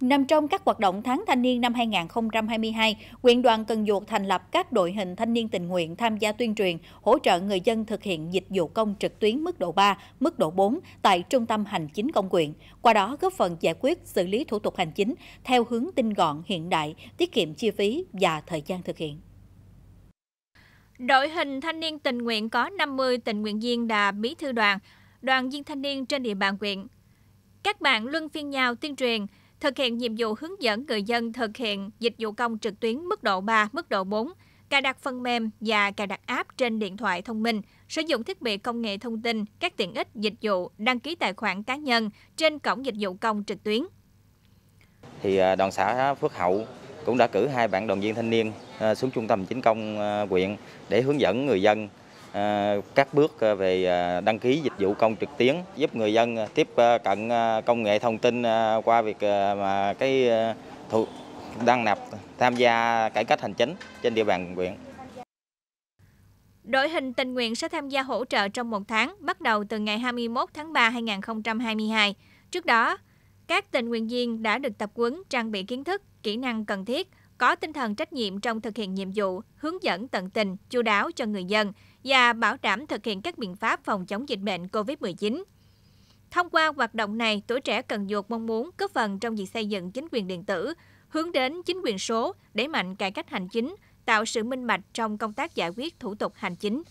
Nằm trong các hoạt động tháng thanh niên năm 2022, huyện đoàn Cần Duộc thành lập các đội hình thanh niên tình nguyện tham gia tuyên truyền, hỗ trợ người dân thực hiện dịch vụ công trực tuyến mức độ 3, mức độ 4 tại trung tâm hành chính công quyện. Qua đó góp phần giải quyết xử lý thủ tục hành chính theo hướng tinh gọn hiện đại, tiết kiệm chi phí và thời gian thực hiện. Đội hình thanh niên tình nguyện có 50 tình nguyện viên là bí thư đoàn, đoàn viên thanh niên trên địa bàn huyện. Các bạn luân phiên nhau tuyên truyền, thực hiện nhiệm vụ hướng dẫn người dân thực hiện dịch vụ công trực tuyến mức độ 3, mức độ 4, cài đặt phần mềm và cài đặt app trên điện thoại thông minh, sử dụng thiết bị công nghệ thông tin, các tiện ích dịch vụ, đăng ký tài khoản cá nhân trên cổng dịch vụ công trực tuyến. Thì à, đoàn xã Phước Hậu cũng đã cử hai bạn đoàn viên thanh niên à, xuống trung tâm chính công à, huyện để hướng dẫn người dân À, các bước à, về à, đăng ký dịch vụ công trực tuyến giúp người dân tiếp cận công nghệ thông tin qua việc mà cái thủ đăng nạp tham gia cải cách hành chính trên địa bàn huyện. Đội hình tình nguyện sẽ tham gia hỗ trợ trong một tháng, bắt đầu từ ngày 21 tháng 3 2022. Trước đó, các tình nguyện viên đã được tập quấn, trang bị kiến thức, kỹ năng cần thiết, có tinh thần trách nhiệm trong thực hiện nhiệm vụ, hướng dẫn tận tình, chu đáo cho người dân, và bảo đảm thực hiện các biện pháp phòng chống dịch bệnh COVID-19. Thông qua hoạt động này, tuổi trẻ Cần Duộc mong muốn góp phần trong việc xây dựng chính quyền điện tử, hướng đến chính quyền số, đẩy mạnh cải cách hành chính, tạo sự minh bạch trong công tác giải quyết thủ tục hành chính.